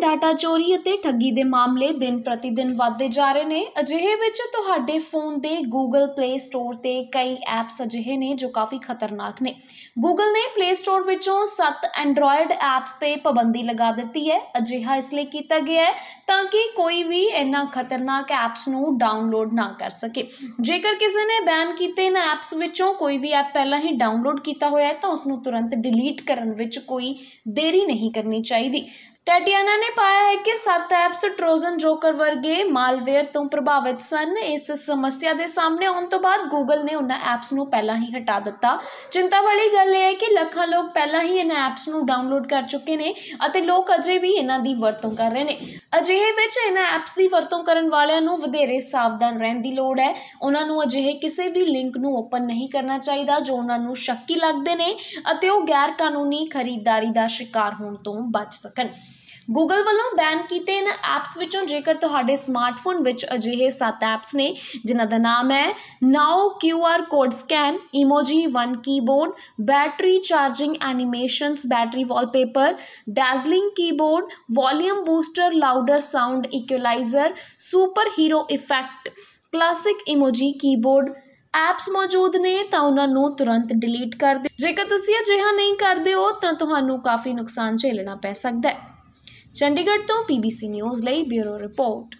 data ਚੋਰੀ ਅਤੇ ਠੱਗੀ ਦੇ ਮਾਮਲੇ ਦਿਨ ਪ੍ਰਤੀ ਦਿਨ ਵੱਧਦੇ ਜਾ ਰਹੇ ਨੇ ਅਜਿਹੇ ਵਿੱਚ ਤੁਹਾਡੇ ਫੋਨ ਦੇ Google Play Store ਤੇ ਕਈ ਐਪਸ ਅਜਿਹੇ ਨੇ ਜੋ ਕਾਫੀ ਖਤਰਨਾਕ ਨੇ Google ਨੇ Play Store ਵਿੱਚੋਂ 7 Android ਐਪਸ ਤੇ ਪਾਬੰਦੀ ਲਗਾ ਦਿੱਤੀ ਹੈ ਅਜਿਹਾ ਇਸ ਲਈ ਕੀਤਾ ਗਿਆ ਹੈ ਤਾਂ ਕਿ ਕੋਈ ਵੀ ਇੰਨਾ ਖਤਰਨਾਕ ਐਪਸ ਨੂੰ ਡਾਊਨਲੋਡ ਨਾ ਕਰ ਸਕੇ ਜੇਕਰ ਕਿਸੇ ਨੇ ਬੈਨ ਕੀਤੇ ਇਹਨਾਂ ਐਪਸ ਵਿੱਚੋਂ ਕੋਈ ਵੀ ਐਪ ਪਹਿਲਾਂ ਹੀ ਡਾਊਨਲੋਡ ਕੀਤਾ ਹੋਇਆ ਹੈ ਤਾਂ ਉਸ ਨੂੰ ਤੁਰੰਤ ਡਿਲੀਟ ਕਰਨ ਵਿੱਚ ਕੋਈ ਦੇਰੀ ਨਹੀਂ ਕਰਨੀ ਚਾਹੀਦੀ ਟੈਟਿਆਨਾ ਨੇ ਪਾਇਆ ਹੈ ਕਿ ਸੱਤ ਐਪਸ ਟ੍ਰੋਜਨ ਜੋਕਰ ਵਰਗੇ ਮਾਲਵੇਅਰ ਤੋਂ ਪ੍ਰਭਾਵਿਤ ਸਨ ਇਸ ਸਮੱਸਿਆ ਦੇ ਸਾਹਮਣੇ ਆਉਣ ਤੋਂ ਬਾਅਦ ਗੂਗਲ ਨੇ ਉਹਨਾਂ ਐਪਸ ਨੂੰ ਪਹਿਲਾਂ ਹੀ ਹਟਾ ਦਿੱਤਾ ਚਿੰਤਾ ਵਾਲੀ ਗੱਲ ਇਹ ਹੈ ਕਿ ਲੱਖਾਂ ਲੋਕ ਪਹਿਲਾਂ ਹੀ ਇਹਨਾਂ ਐਪਸ ਨੂੰ ਡਾਊਨਲੋਡ ਕਰ ਚੁੱਕੇ ਨੇ ਅਤੇ ਲੋਕ ਅਜੇ ਵੀ ਇਹਨਾਂ ਦੀ ਵਰਤੋਂ ਕਰ ਰਹੇ ਨੇ ਅਜਿਹੇ ਵਿੱਚ ਇਹਨਾਂ ਐਪਸ ਦੀ ਵਰਤੋਂ ਕਰਨ ਵਾਲਿਆਂ ਨੂੰ ਵਧੇਰੇ ਸਾਵਧਾਨ ਰਹਿਣ ਦੀ ਲੋੜ ਹੈ ਉਹਨਾਂ ਨੂੰ ਅਜਿਹੇ ਕਿਸੇ ਵੀ ਲਿੰਕ ਨੂੰ ਓਪਨ ਨਹੀਂ ਕਰਨਾ ਚਾਹੀਦਾ ਜੋ ਉਹਨਾਂ ਨੂੰ ਸ਼ੱਕੀ ਲੱਗਦੇ ਨੇ ਅਤੇ ਉਹ ਗੈਰ ਕਾਨੂੰਨੀ ਖਰੀਦਦਾਰੀ ਦਾ ਸ਼ਿਕਾਰ ਹੋਣ ਤੋਂ ਬਚ ਸਕਣ ਗੂਗਲ ਵੱਲੋਂ ਬੈਨ ਕੀਤੇ ਇਹਨਾਂ ਐਪਸ ਵਿੱਚੋਂ ਜੇਕਰ ਤੁਹਾਡੇ ਸਮਾਰਟਫੋਨ ਵਿੱਚ ਅਜਿਹੇ 7 ਐਪਸ ਨੇ ਜਿਨ੍ਹਾਂ ਦਾ ਨਾਮ ਹੈ now QR code scan emoji 1 keyboard battery charging animations battery wallpaper dazzling keyboard volume booster louder sound equaliser super hero effect classic emoji keyboard apps ਮੌਜੂਦ ਨੇ ਤਾਂ ਉਹਨਾਂ ਨੂੰ ਤੁਰੰਤ ਡਿਲੀਟ ਕਰ ਦਿਓ ਜੇਕਰ ਤੁਸੀਂ ਅਜਿਹਾ ਨਹੀਂ ਕਰਦੇ ਹੋ ਤਾਂ ਤੁਹਾਨੂੰ ਕਾਫੀ ਨੁਕਸਾਨ ਝੇਲਣਾ ਪੈ ਸਕਦਾ ਹੈ ਚੰਡੀਗੜ੍ਹ ਤੋਂ ਪੀਬੀਸੀ ਨਿਊਜ਼ ਲਈ ਬਿਊਰੋ ਰਿਪੋਰਟ